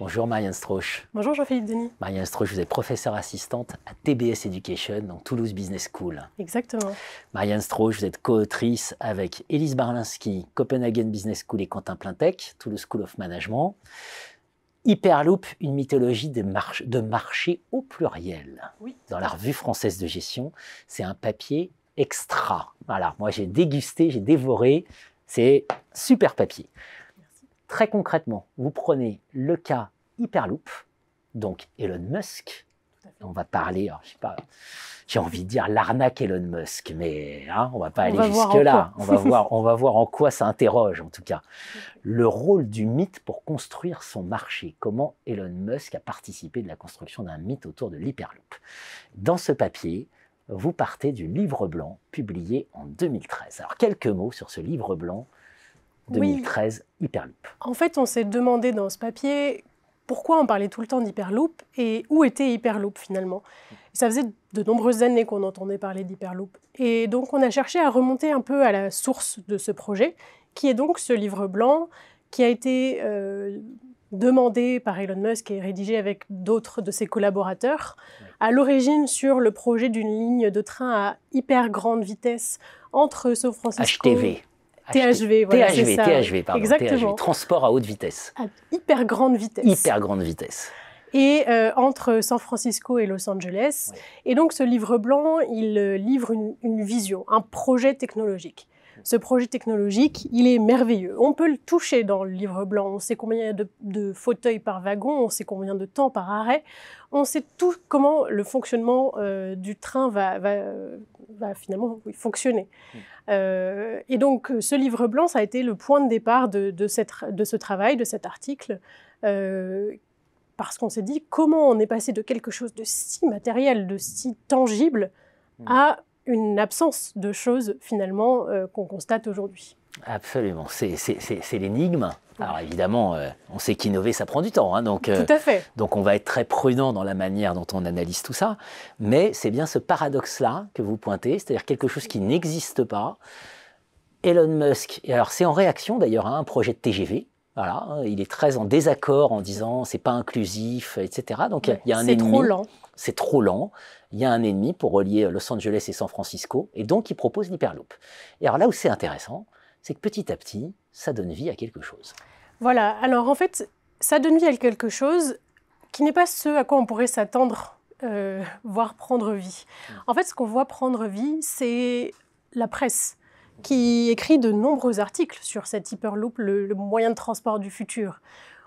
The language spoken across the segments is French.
Bonjour Marianne Strauch. Bonjour Jean-Philippe Denis. Marianne Strauch, vous êtes professeure assistante à TBS Education, donc Toulouse Business School. Exactement. Marianne Strauch, vous êtes co-autrice avec Elise Barlinski, Copenhagen Business School et Quentin Plintec, Toulouse School of Management. Hyperloop, une mythologie de, marché au pluriel. Oui. Dans la revue française de gestion, c'est un papier extra. Voilà, moi j'ai dégusté, j'ai dévoré. C'est super papier. Très concrètement, vous prenez le cas Hyperloop, donc Elon Musk. On va parler, j'ai envie de dire l'arnaque Elon Musk, mais on hein, on va pas aller jusque-là. on, va voir, en quoi ça interroge, en tout cas. Le rôle du mythe pour construire son marché. Comment Elon Musk a participé de la construction d'un mythe autour de l'Hyperloop. Dans ce papier, vous partez du livre blanc publié en 2013. Alors, quelques mots sur ce livre blanc 2013 Hyperloop. En fait, on s'est demandé dans ce papier pourquoi on parlait tout le temps d'Hyperloop et où était Hyperloop finalement. Ça faisait de nombreuses années qu'on entendait parler d'Hyperloop. Et donc on a cherché à remonter un peu à la source de ce projet, qui est donc ce livre blanc qui a été euh, demandé par Elon Musk et rédigé avec d'autres de ses collaborateurs, à l'origine sur le projet d'une ligne de train à hyper grande vitesse entre São Francisco... HTV. THV, voilà, THV, ça. THV, pardon. transport à haute vitesse. À hyper grande vitesse. Hyper grande vitesse. Et euh, entre San Francisco et Los Angeles. Et donc, ce livre blanc, il euh, livre une vision, un projet technologique. Ce projet technologique, il est merveilleux. On peut le toucher dans le livre blanc. On sait combien de, fauteuils par wagon, on sait combien de temps par arrêt. On sait tout comment le fonctionnement euh, du train va, va, finalement fonctionner. Hmm. Euh, et donc, ce livre blanc, ça a été le point de départ de, cette, ce travail, de cet article. Euh, parce qu'on s'est dit comment on est passé de quelque chose de si matériel, de si tangible, hmm. à une absence de choses finalement euh, qu'on constate aujourd'hui. Absolument, c'est l'énigme. Alors évidemment, euh, on sait qu'innover, ça prend du temps. Hein, donc, tout à euh, fait. Donc on va être très prudent dans la manière dont on analyse tout ça. Mais c'est bien ce paradoxe-là que vous pointez, c'est-à-dire quelque chose qui n'existe pas. Elon Musk, et alors c'est en réaction d'ailleurs à un projet de TGV il est très en désaccord en disant c'est pas inclusif, etc. Donc il y a un C'est trop lent. C'est trop lent. Il y a un ennemi pour relier Los Angeles et San Francisco, et donc il propose l'hyperloop. Et alors là où c'est intéressant, c'est que petit à petit, ça donne vie à quelque chose. Voilà. Alors en fait, ça donne vie à quelque chose qui n'est pas ce à quoi on pourrait s'attendre, euh, voir prendre vie. Mm. En fait, ce qu'on voit prendre vie, c'est la presse qui écrit de nombreux articles sur cette hyperloop, le, moyen de transport du futur.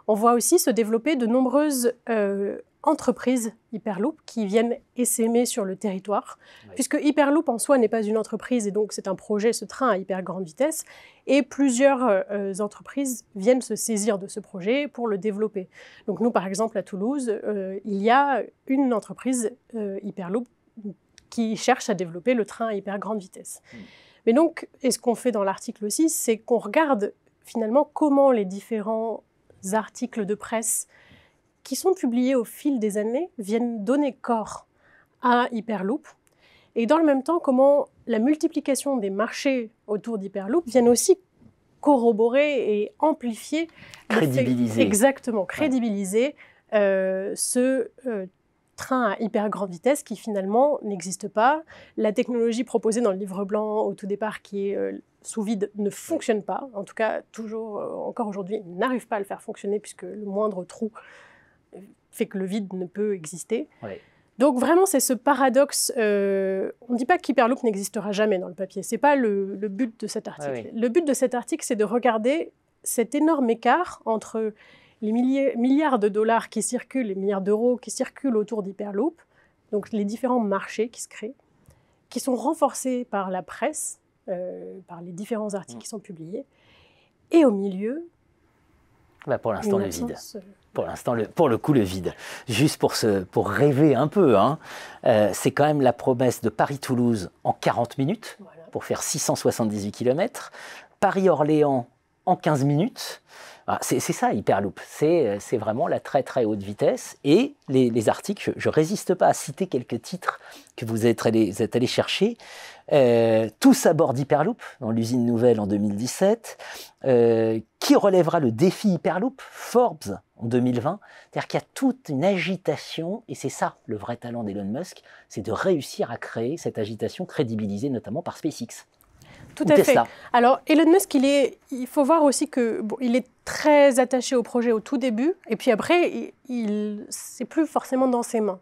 On voit aussi se développer de nombreuses euh, entreprises Hyperloop qui viennent essaimer sur le territoire, puisque Hyperloop en soi n'est pas une entreprise et donc c'est un projet, ce train à hyper grande vitesse, et plusieurs euh, entreprises viennent se saisir de ce projet pour le développer. Donc nous, par exemple, à Toulouse, euh, il y a une entreprise Hyperloop qui cherche à développer le train à hyper grande vitesse. Hmm. Mais donc, et ce qu'on fait dans l'article aussi, c'est qu'on regarde finalement comment les différents articles de presse qui sont publiés au fil des années viennent donner corps à Hyperloop et dans le même temps comment la multiplication des marchés autour d'Hyperloop viennent aussi corroborer et amplifier, crédibiliser, exactement crédibiliser euh, ce euh, train à hyper grande vitesse qui finalement n'existe pas. La technologie proposée dans le livre blanc au tout départ qui est euh, sous vide ne fonctionne pas. En tout cas, toujours, euh, encore aujourd'hui, il n'arrive pas à le faire fonctionner puisque le moindre trou euh, fait que le vide ne peut exister. Donc vraiment, c'est ce paradoxe. on ne dit pas qu'Hyperloop n'existera jamais dans le papier. Ce n'est pas le, but de cet article. Le but de cet article, c'est de regarder cet énorme écart entre les milliards de dollars qui circulent, les milliards d'euros qui circulent autour d'Hyperloop, donc les différents marchés qui se créent, qui sont renforcés par la presse, euh, par les différents articles qui mm. sont publiés, et au milieu... Bah, pour l'instant, le vide. Euh, pour l'instant, le, pour le coup, le vide. Juste pour, pour rêver un peu, hein, euh, c'est quand même la promesse de Paris-Toulouse en 40 minutes, pour faire 678 km, Paris-Orléans en 15 minutes, ah, c'est ça, Hyperloop. Euh, c'est vraiment la très très haute vitesse. Et les, articles, je ne résiste pas à citer quelques titres que vous êtes allés chercher. Euh, tous à bord d'Hyperloop, dans l'usine nouvelle en 2017. Euh, qui relèvera le défi Hyperloop Forbes en 2020. C'est-à-dire qu'il y a toute une agitation, et c'est ça le vrai talent d'Elon Musk, c'est de réussir à créer cette agitation crédibilisée notamment par SpaceX. Tout à fait. Alors, Elon Musk, il, est, il faut voir aussi que il est très attaché au projet au tout début, et puis après, il, n'est c'est plus forcément dans ses mains.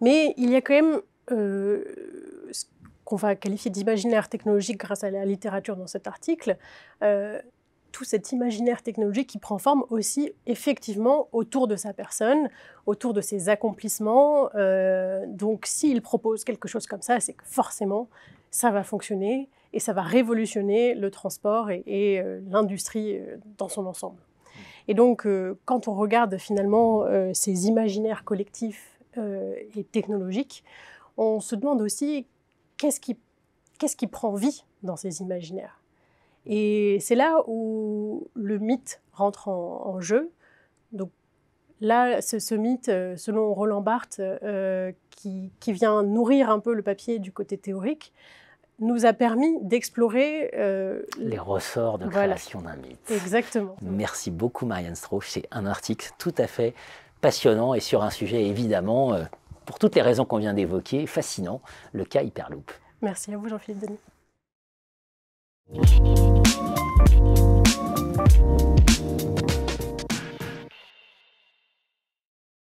Mais il y a quand même euh, ce qu'on va qualifier d'imaginaire technologique grâce à la littérature dans cet article. Euh, tout cet imaginaire technologique qui prend forme aussi effectivement autour de sa personne, autour de ses accomplissements. Euh, donc s'il propose quelque chose comme ça, c'est que forcément, ça va fonctionner et ça va révolutionner le transport et, euh, l'industrie euh, dans son ensemble. Et donc, euh, quand on regarde finalement ces imaginaires collectifs et technologiques, on se demande aussi qu'est-ce qui, qu'est-ce qui prend vie dans ces imaginaires. Et c'est là où le mythe rentre en, jeu. Donc là, ce, mythe, selon Roland Barthes, qui, vient nourrir un peu le papier du côté théorique, nous a permis d'explorer euh, les ressorts de création d'un mythe. Exactement. Merci beaucoup Marianne Strauch, c'est un article tout à fait passionnant et sur un sujet évidemment, euh, pour toutes les raisons qu'on vient d'évoquer, fascinant, le cas Hyperloop. Merci à vous Jean-Philippe Denis.